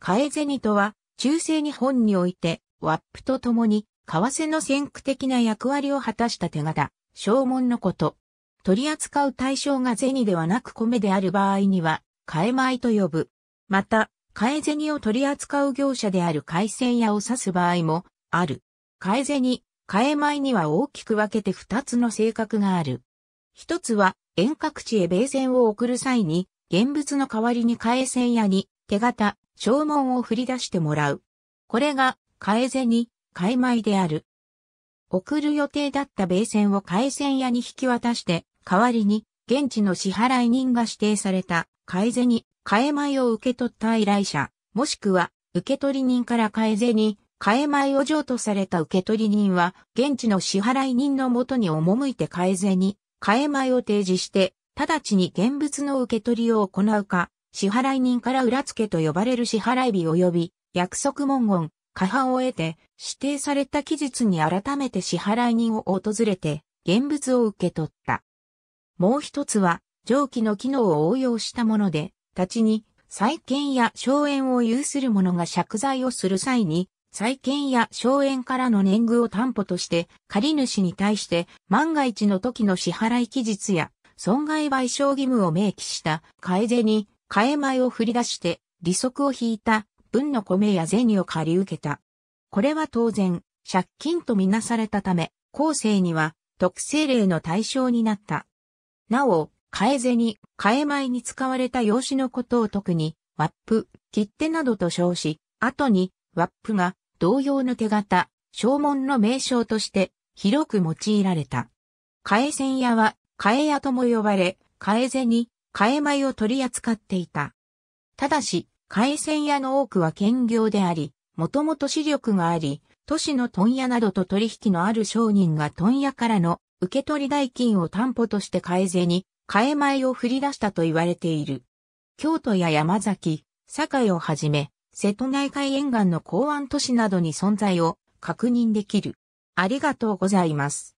カエゼニとは、中世日本において、ワップと共に、為替の先駆的な役割を果たした手形、証文のこと。取り扱う対象がゼニではなく米である場合には、エマ米と呼ぶ。また、カエゼニを取り扱う業者である海鮮屋を指す場合も、ある。カゼニ、カエマ米には大きく分けて二つの性格がある。一つは、遠隔地へ米船を送る際に、現物の代わりに買え銭屋に手形、証文を振り出してもらう。これが、替え銭、買え米である。送る予定だった米銭を替え銭屋に引き渡して、代わりに、現地の支払い人が指定された、替え銭、替え米を受け取った依頼者、もしくは、受取人から替え銭、替え米を譲渡された受取人は、現地の支払い人のもとに赴いて替え銭、替え米を提示して、直ちに現物の受け取りを行うか、支払い人から裏付けと呼ばれる支払い日及び、約束文言、過半を得て、指定された期日に改めて支払い人を訪れて、現物を受け取った。もう一つは、上記の機能を応用したもので、立ちに、債権や荘園を有する者が借財をする際に、債権や荘園からの年貢を担保として、借主に対して、万が一の時の支払い期日や、損害賠償義務を明記した、改税に、替え米を振り出して利息を引いた分の米や銭を借り受けた。これは当然、借金とみなされたため、後世には特性例の対象になった。なお、替え銭、替え米に使われた用紙のことを特に、ワップ、切手などと称し、後に、ワップが同様の手形、証文の名称として広く用いられた。替え銭屋は、替え屋とも呼ばれ、替え銭、替え米を取り扱っていた。ただし、海鮮屋の多くは兼業であり、もともと資力があり、都市の問屋などと取引のある商人が問屋からの受け取り代金を担保として買えに、替え前を振り出したと言われている。京都や山崎、堺をはじめ、瀬戸内海沿岸の港湾都市などに存在を確認できる。ありがとうございます。